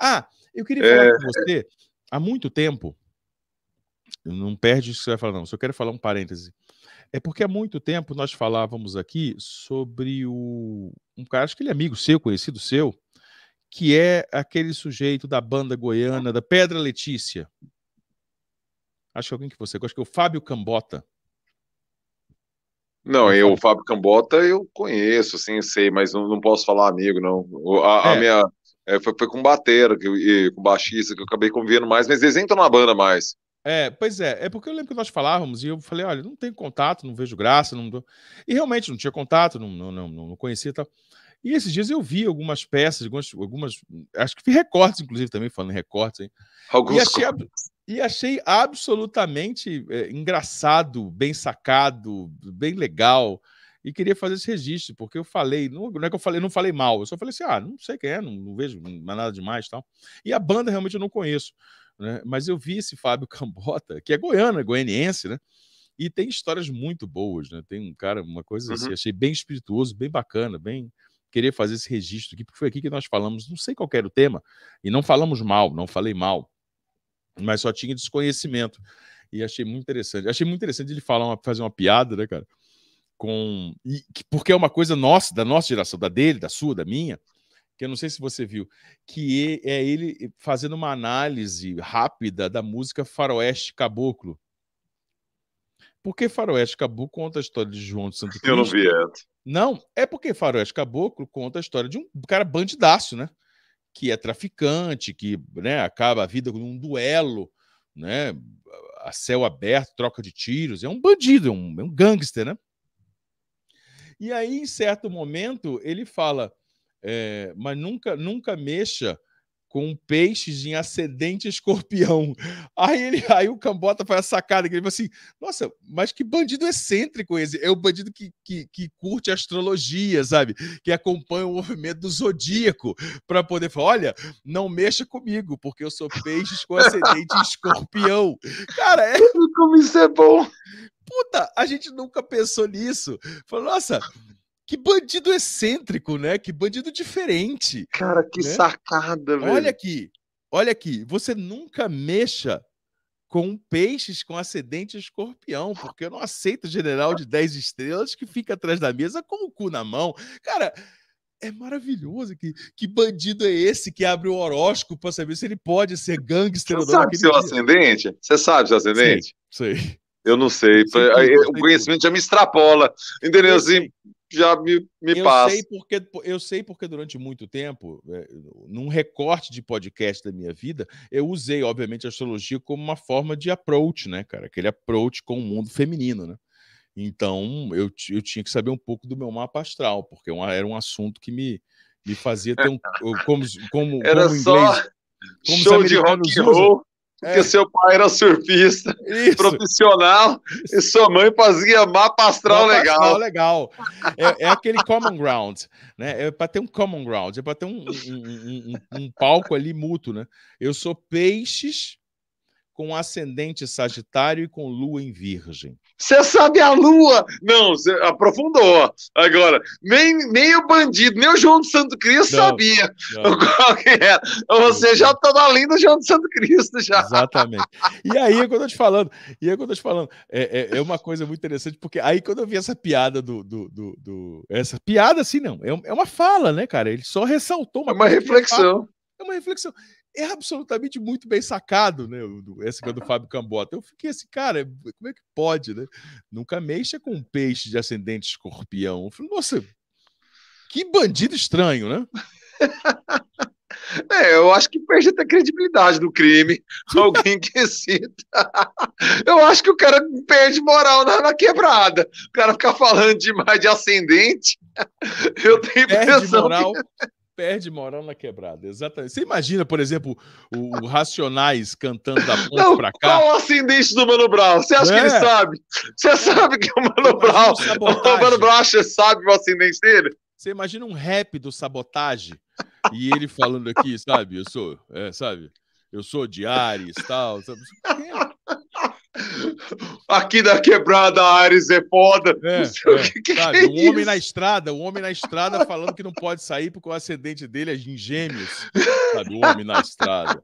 Ah, eu queria falar é... com você há muito tempo. Não perde isso que você vai falar, não. Só quero falar um parêntese. É porque há muito tempo nós falávamos aqui sobre o um cara, acho que ele é amigo seu, conhecido seu, que é aquele sujeito da banda goiana, da Pedra Letícia. Acho que é alguém que você gosta, que é o Fábio Cambota. Não, eu, o Fábio Cambota eu conheço, sim, sei, mas não, não posso falar amigo, não. A, é. a minha, é, foi, foi com batera que, e com baixista que eu acabei convivendo mais, mas eles entram na banda mais. É, pois é, é porque eu lembro que nós falávamos e eu falei, olha, não tenho contato, não vejo graça, não e realmente não tinha contato, não, não, não, não conhecia e tal. E esses dias eu vi algumas peças, algumas, algumas acho que vi recortes, inclusive, também falando em recortes. Hein? e, achei, ab... e achei absolutamente é, engraçado, bem sacado, bem legal e queria fazer esse registro, porque eu falei, não, não é que eu falei, não falei mal, eu só falei assim, ah, não sei quem é, não, não vejo não é nada demais tal. E a banda realmente eu não conheço, né? Mas eu vi esse Fábio Cambota, que é goiano, é goianiense, né? E tem histórias muito boas, né? Tem um cara, uma coisa assim, uhum. assim, achei bem espirituoso, bem bacana, bem querer fazer esse registro aqui, porque foi aqui que nós falamos, não sei qual era o tema, e não falamos mal, não falei mal, mas só tinha desconhecimento. E achei muito interessante. Achei muito interessante ele falar uma, fazer uma piada, né, cara? com. E, porque é uma coisa nossa, da nossa geração, da dele, da sua, da minha, que eu não sei se você viu, que é ele fazendo uma análise rápida da música Faroeste Caboclo. Porque Faroeste Caboclo conta a história de João de Santo Cristo. Eu não vi essa. Não, é porque Faroeste Caboclo conta a história de um cara bandidaço, né? Que é traficante, que né, acaba a vida com um duelo, né? A céu aberto, troca de tiros. É um bandido, é um, é um gangster, né? E aí, em certo momento, ele fala: é, mas nunca, nunca mexa com peixes em ascendente escorpião. Aí, ele, aí o Cambota faz a sacada que ele fala assim: nossa, mas que bandido excêntrico esse! É o bandido que, que, que curte astrologia, sabe? Que acompanha o movimento do zodíaco para poder falar: olha, não mexa comigo, porque eu sou peixes com ascendente escorpião. Cara, é. Como isso é bom! puta, a gente nunca pensou nisso. Falou, nossa, que bandido excêntrico, né? Que bandido diferente. Cara, que né? sacada, velho. Olha aqui, olha aqui, você nunca mexa com peixes com acidente escorpião, porque eu não aceito general de 10 estrelas que fica atrás da mesa com o cu na mão. Cara, é maravilhoso. Que, que bandido é esse que abre o horóscopo para saber se ele pode ser gangster Você Sabe seu dia? ascendente? Você sabe seu ascendente? Sei. sei. Eu não sei. Sim, aí, eh, o conhecimento já me extrapola. Entendeu? Assim, já me, me eu passa. Sei porque, eu sei porque durante muito tempo, eh, num recorte de podcast da minha vida, eu usei, obviamente, a astrologia como uma forma de approach, né, cara? Aquele approach com o mundo feminino, né? Então, eu, eu tinha que saber um pouco do meu mapa astral, porque é era um assunto que me, me fazia ter um. Como, como, era como inglês, como show de rock and roll. Porque é. seu pai era surfista Isso. profissional e sua mãe fazia mapa astral mapa legal. Astral legal. É, é, aquele common ground, né? É para ter um common ground, é para ter um um, um, um, um palco ali mútuo, né? Eu sou peixes com ascendente Sagitário e com Lua em Virgem. Você sabe a Lua? Não, você aprofundou. Agora, nem, nem o bandido, nem o João de Santo Cristo não, sabia não. qual que era. Você já está na linha do João de Santo Cristo já. Exatamente. E aí, quando eu estou te falando, e aí, quando eu te falando, é, é, é, uma coisa muito interessante, porque aí quando eu vi essa piada do. do, do, do essa piada, assim, não. É, é uma fala, né, cara? Ele só ressaltou uma. É uma é reflexão. É uma reflexão é absolutamente muito bem sacado, né? Esse que é do Fábio Cambota. Eu fiquei assim, cara, é, como é que pode, né? Nunca mexa com um peixe de ascendente escorpião. Eu falei, nossa, que bandido estranho, né? É, eu acho que perde até a credibilidade do crime. Alguém que cita. Eu acho que o cara perde moral na, na quebrada. O cara ficar falando demais de ascendente. Eu tenho perde Moral. Que perde moral na quebrada, exatamente. Você imagina, por exemplo, o, o Racionais cantando da ponte não, pra cá? Qual o ascendente do Mano Brown? Você acha é. que ele é. sabe? Você sabe que o Mano Brown. O Mano Brown acha, sabe o ascendente dele? Você imagina um rap do sabotagem e ele falando aqui, sabe? Eu sou, é, sabe? Eu sou diário e tal. Sabe? aqui da quebrada Ares é foda. É, o é, que, que sabe, é um isso? homem na estrada, um homem na estrada falando que não pode sair porque o acidente dele é em gêmeos. Sabe, o homem na estrada.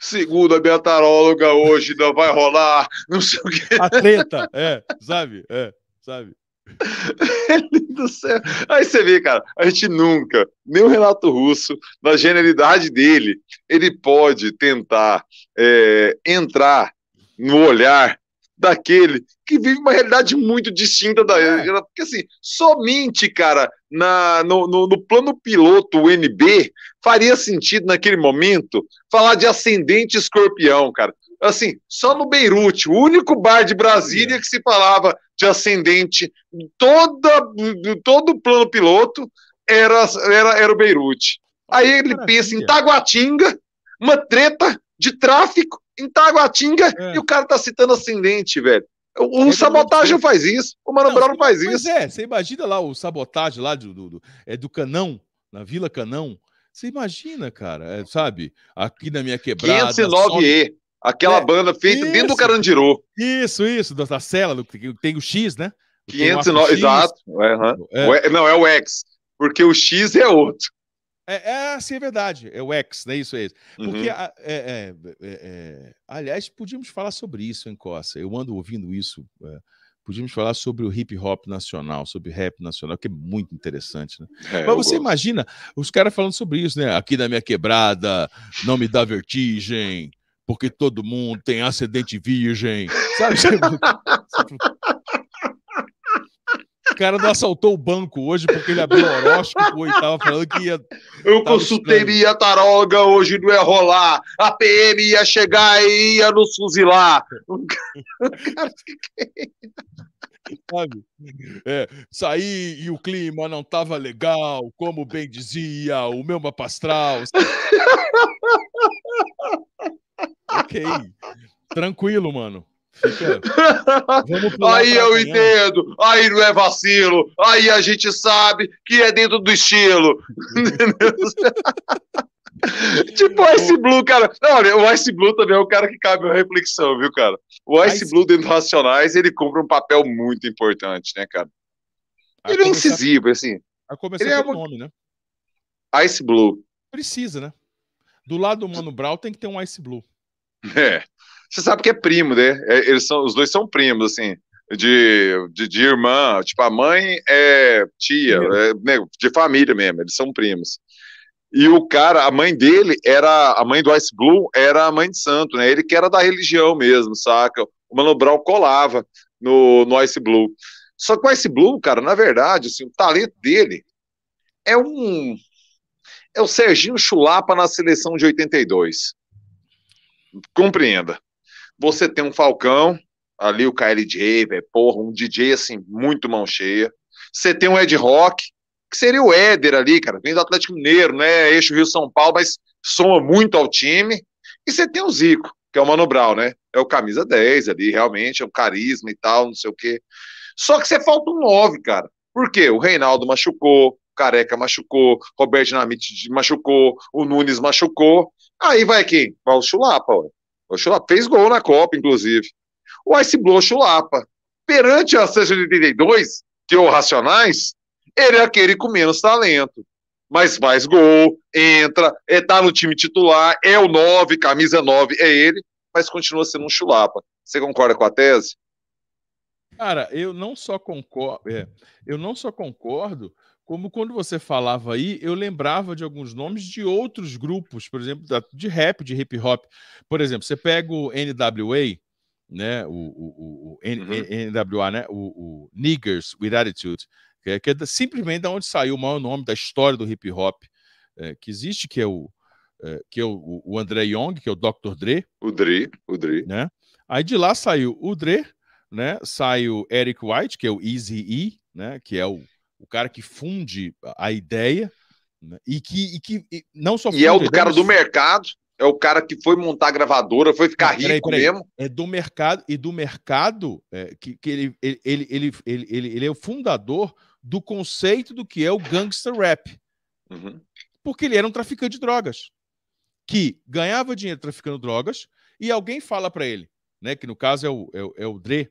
Segundo a minha taróloga, hoje não vai rolar, não sei o que. A treta, é, sabe? É, sabe? É do céu. Aí você vê, cara, a gente nunca, nem o Renato Russo, na genialidade dele, ele pode tentar é, entrar no olhar daquele que vive uma realidade muito distinta da é. Porque, assim, somente, cara, na, no, no, no, plano piloto UNB, faria sentido naquele momento falar de ascendente escorpião, cara. Assim, só no Beirute, o único bar de Brasília é. que se falava de ascendente, toda, todo o plano piloto era, era, era o Beirute. Aí ele pensa em Taguatinga, uma treta de tráfico em Taguatinga é. e o cara tá citando ascendente, velho. O, o sabotagem não faz isso, o Mano não, Brown não faz isso. Pois é, você imagina lá o sabotagem lá do, do, é, do Canão, na Vila Canão. Você imagina, cara, é, sabe? Aqui na minha quebrada. 509E. Aquela é, banda feita isso, dentro do Carandiru. Isso, isso, da, cela, do, tem o X, né? 509, X. exato. Uhum. É. é. não, é o X, porque o X é outro. É, é assim, é verdade. É o X, né? Isso é isso. Porque, uhum. a, é, é, é, é aliás, podíamos falar sobre isso, em Costa? Eu ando ouvindo isso. É, podíamos falar sobre o hip hop nacional, sobre rap nacional, que é muito interessante, né? Mas você imagina os caras falando sobre isso, né? Aqui na minha quebrada, não me dá vertigem, porque todo mundo tem acidente virgem, sabe? Tipo, cara não assaltou o banco hoje porque ele abriu o horóscopo e tava falando que ia. Eu consultei minha taroga, hoje não ia rolar. A PM ia chegar e ia nos fuzilar. O cara É, saí e o clima não tava legal, como bem dizia o meu mapastral. ok. Tranquilo, mano aí eu amanhã. entendo, aí não é vacilo, aí a gente sabe que é dentro do estilo. tipo o Ice Blue, cara. Olha, o Ice Blue também é um cara que cabe uma reflexão, viu, cara? O Ice, Ice Blue dentro do Racionais, ele cumpre um papel muito importante, né, cara? ele é incisivo, assim. A começar ele é o nome, né? Ice Blue. Precisa, né? Do lado do Mano Brown tem que ter um Ice Blue. É. Você sabe que é primo, né? É, eles são, os dois são primos, assim, de, de, de irmã. Tipo, a mãe é tia, é, né, de família mesmo, eles são primos. E o cara, a mãe dele era, a mãe do Ice Blue era a mãe de santo, né? Ele que era da religião mesmo, saca? O Mano Brown colava no, no Ice Blue. Só que o Ice Blue, cara, na verdade, assim, o talento dele é um. É o Serginho Chulapa na seleção de 82. Compreenda. Você tem um Falcão, ali o KLJ, porra, um DJ assim, muito mão cheia. Você tem um Ed Rock, que seria o Éder ali, cara, vem do Atlético Mineiro, né? Eixo Rio São Paulo, mas soma muito ao time. E você tem o Zico, que é o Mano Brown, né? É o camisa 10 ali, realmente, é o carisma e tal, não sei o quê. Só que você falta um 9, cara. Por quê? O Reinaldo machucou, o Careca machucou, Roberto Namit machucou, o Nunes machucou. Aí vai quem? Vai o Chulapa, olha. O Chulapa fez gol na Copa, inclusive. O Ice Blow Chulapa, perante a 682, que é o Racionais, ele é aquele com menos talento. Mas faz gol, entra, é, tá no time titular, é o 9, camisa 9, é ele, mas continua sendo um chulapa. Você concorda com a tese? Cara, eu não só concordo, é, eu não só concordo, como quando você falava aí, eu lembrava de alguns nomes de outros grupos, por exemplo, de rap, de hip hop. Por exemplo, você pega o NWA, né? O, o, o, o uhum. NWA, né? O, o Niggers with Attitude, que é, que é, simplesmente da onde saiu o maior nome da história do hip hop é, que existe, que é o é, que é o, o André Young, que é o Dr. Dre. O Dre, o Dre. Né? Aí de lá saiu o Dre, né? Sai o Eric White, que é o Easy E, né? Que é o, o cara que funde a ideia né? e que, e que e não só funde, e é o cara do mercado, é o cara que foi montar a gravadora, foi ficar rico peraí, mesmo. É do mercado e do mercado é, que, que ele, ele, ele, ele, ele, ele, ele é o fundador do conceito do que é o gangster rap. Uhum. Porque ele era um traficante de drogas que ganhava dinheiro traficando drogas e alguém fala para ele, né, que no caso é o, é, o, é o Dre,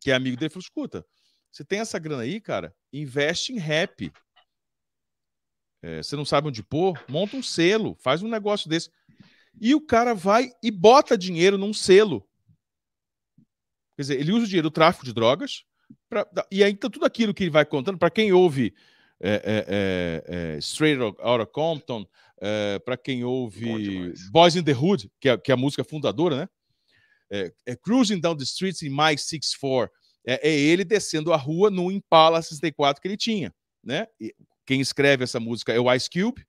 que é amigo dele, falou: escuta, você tem essa grana aí, cara, investe em rap. É, você não sabe onde pôr? Monta um selo, faz um negócio desse. E o cara vai e bota dinheiro num selo. Quer dizer, ele usa o dinheiro do tráfico de drogas, pra, e aí então, tudo aquilo que ele vai contando, para quem ouve é, é, é, é Straight Outta Compton, é, para quem ouve Boys in the Hood, que é, que é a música fundadora, né? é, é, Cruising Down the Streets in My 64. É, é ele descendo a rua no Impala 64 que ele tinha, né? E quem escreve essa música é o Ice Cube,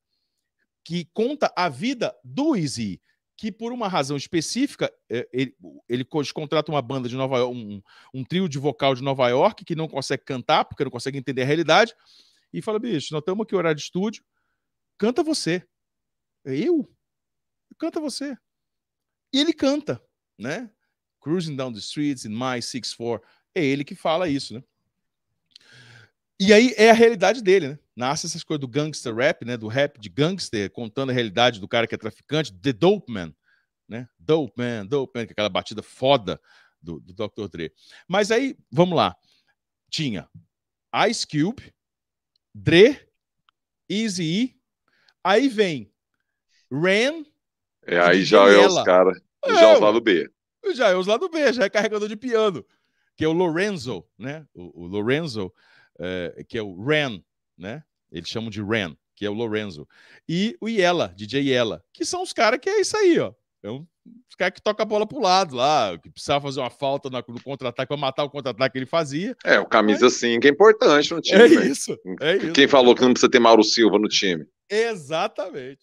que conta a vida do Easy, que por uma razão específica, é, ele, ele contrata uma banda de Nova York, um, um trio de vocal de Nova York que não consegue cantar, porque não consegue entender a realidade, e fala: bicho, nós estamos aqui horário de estúdio, canta você. É eu? Canta você. E ele canta né? Cruising down the streets in my 64. É ele que fala isso, né? E aí é a realidade dele, né? Nasce essas coisas do gangster rap, né? Do rap de gangster, contando a realidade do cara que é traficante, The Dope Man, né? Dope Man, Dope Man, que é aquela batida foda do, do Dr. Dre. Mas aí, vamos lá. Tinha Ice Cube, Dre, Easy E, aí vem Ren. É, aí já é os caras. O Jairus é, lado B. é os lado B, já é carregador de piano. Que é o Lorenzo, né? O, o Lorenzo, é, que é o Ren, né? Eles chamam de Ren, que é o Lorenzo. E o Iela, DJ Iela, que são os caras que é isso aí, ó. É um os caras que tocam a bola pro lado lá, que precisava fazer uma falta no contra-ataque para matar o contra-ataque que ele fazia. É, o camisa 5 mas... é importante no é time. É isso. É Quem isso. falou que não precisa ter Mauro Silva no time? Exatamente.